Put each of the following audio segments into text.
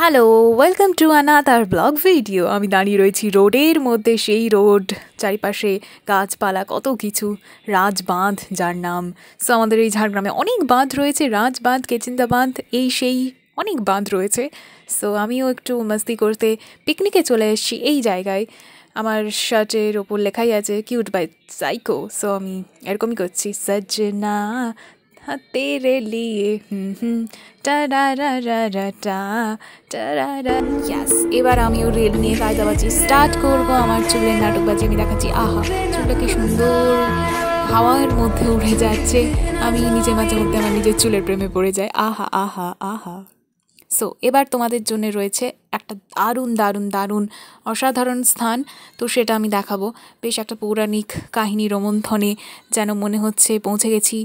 hello welcome to তার blog video আমি দাঁড়িয়ে রয়েছি রোডের মধ্যে সেই রোড চারিপাশে গাছপালা কত কিছু রাজবাঁধ যার নাম সো আমাদের এই ঝাড়গ্রামে অনেক বাঁধ রয়েছে রাজবাঁধ কেচিন্দা বাঁধ এই সেই অনেক বাঁধ রয়েছে সো আমিও একটু মস্তি করতে পিকনিকে চলে এসেছি এই জায়গায় আমার শার্টের ওপর লেখাই আছে কিউট বাই সাইকো সো আমি এরকমই করছি সজ্জনা तेरे लिए ইয়াস এবার আমি ও রেল নিয়ে কাজদাবাজি স্টার্ট করব আমার চুলের নাটক নাটকবাজি আমি দেখাচ্ছি আহা চুলটা কি সুন্দর হাওয়ার মধ্যে উড়ে যাচ্ছে আমি নিজে মাঝে মধ্যে আমার নিজের চুলের প্রেমে পড়ে যাই আহা আহা আহা সো এবার তোমাদের জন্য রয়েছে একটা দারুণ দারুণ দারুণ অসাধারণ স্থান তো সেটা আমি দেখাবো বেশ একটা পৌরাণিক কাহিনী রোমন্থনে যেন মনে হচ্ছে পৌঁছে গেছি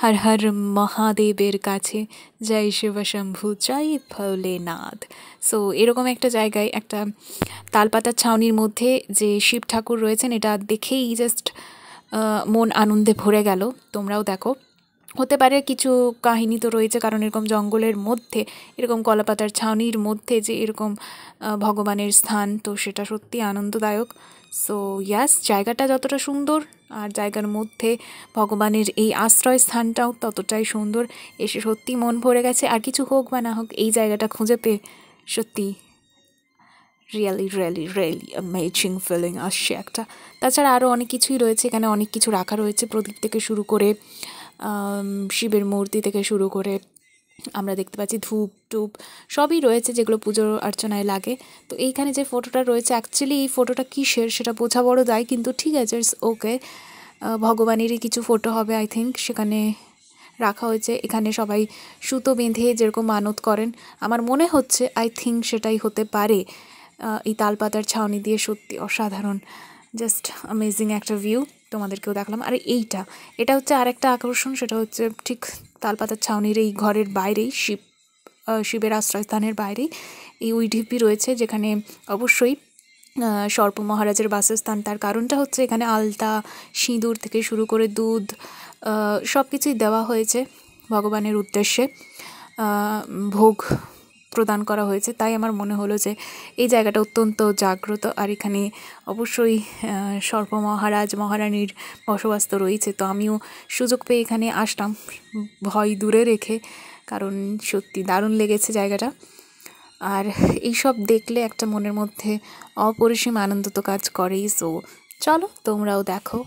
হর হর মহাদেবের কাছে জয় শিবশম্ভু জয় ফলেনাথ সো এরকম একটা জায়গায় একটা তালপাতার ছাউনির মধ্যে যে শিব ঠাকুর রয়েছেন এটা দেখেই জাস্ট মন আনন্দে ভরে গেল তোমরাও দেখো হতে পারে কিছু কাহিনী তো রয়েছে কারণ এরকম জঙ্গলের মধ্যে এরকম কলাপাতার ছাউনির মধ্যে যে এরকম ভগবানের স্থান তো সেটা সত্যি আনন্দদায়ক সো ইয়াস জায়গাটা যতটা সুন্দর আর জায়গার মধ্যে ভগবানের এই আশ্রয় স্থানটাও ততটাই সুন্দর এসে সত্যি মন ভরে গেছে আর কিছু হোক বা না হোক এই জায়গাটা খুঁজে পেয়ে সত্যি really really really amazing feeling আসছে একটা তাছাড়া আরও অনেক কিছুই রয়েছে এখানে অনেক কিছু রাখা রয়েছে প্রদীপ থেকে শুরু করে শিবের মূর্তি থেকে শুরু করে আমরা দেখতে পাচ্ছি ধূপ টুপ সবই রয়েছে যেগুলো পুজো অর্চনায় লাগে তো এইখানে যে ফটোটা রয়েছে অ্যাকচুয়ালি এই ফটোটা কিসের সেটা বোঝা বড় যায় কিন্তু ঠিক আছে ওকে ভগবানেরই কিছু ফটো হবে আই থিঙ্ক সেখানে রাখা হয়েছে এখানে সবাই সুতো বেঁধে যেরকম মানত করেন আমার মনে হচ্ছে আই থিঙ্ক সেটাই হতে পারে এই তালপাতার ছাউনি দিয়ে সত্যি অসাধারণ জাস্ট অ্যামেজিং একটা ভিউ তোমাদেরকেও দেখালাম আর এইটা এটা হচ্ছে আর একটা আকর্ষণ সেটা হচ্ছে ঠিক তালপাতার ছাউনির এই ঘরের বাইরেই শিব শিবের আশ্রয়স্থানের বাইরেই এই উইঢিপি রয়েছে যেখানে অবশ্যই সর্প মহারাজের বাসস্থান তার কারণটা হচ্ছে এখানে আলতা সিঁদুর থেকে শুরু করে দুধ সব কিছুই দেওয়া হয়েছে ভগবানের উদ্দেশ্যে ভোগ প্রদান করা হয়েছে তাই আমার মনে হলো যে এই জায়গাটা অত্যন্ত জাগ্রত আর এখানে অবশ্যই সর্প মহারাজ মহারানীর বসবাস তো রয়েছে তো আমিও সুযোগ পেয়ে এখানে আসলাম ভয় দূরে রেখে কারণ সত্যি দারুণ লেগেছে জায়গাটা আর এইসব দেখলে একটা মনের মধ্যে অপরিসীম আনন্দ তো কাজ করেই সো চলো তোমরাও দেখো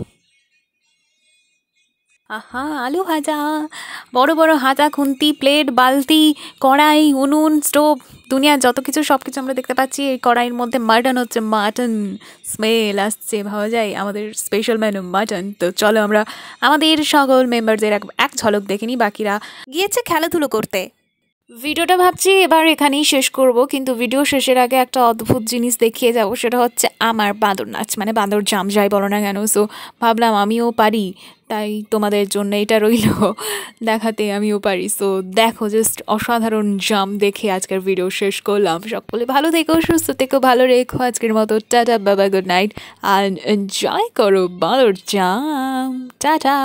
আহা আলু ভাজা বড় বড় হাতা খুন্তি প্লেট বালতি কড়াই উনুন স্টোভ দুনিয়ার যত কিছু সব কিছু আমরা দেখতে পাচ্ছি এই কড়াইয়ের মধ্যে মাটন হচ্ছে মাটন স্মেল আসছে ভাবা যায় আমাদের স্পেশাল ম্যানু মাটন তো চলো আমরা আমাদের সকল মেম্বারদের এক ঝলক দেখিনি বাকিরা গিয়েছে খেলাধুলো করতে ভিডিওটা ভাবছি এবার এখানেই শেষ করব কিন্তু ভিডিও শেষের আগে একটা অদ্ভুত জিনিস দেখিয়ে যাব সেটা হচ্ছে আমার বাঁদর নাচ মানে বাঁদর জাম যাই বলো না কেন সো ভাবলাম আমিও পারি তাই তোমাদের জন্য এটা রইল দেখাতে আমিও পারি সো দেখো জাস্ট অসাধারণ জাম দেখে আজকের ভিডিও শেষ করলাম সকলে ভালো থেকো সুস্থ থেকো ভালো রেখো আজকের মতো টাটা বাবা গুড নাইট আর এনজয় করো বাঁদর জাম টাটা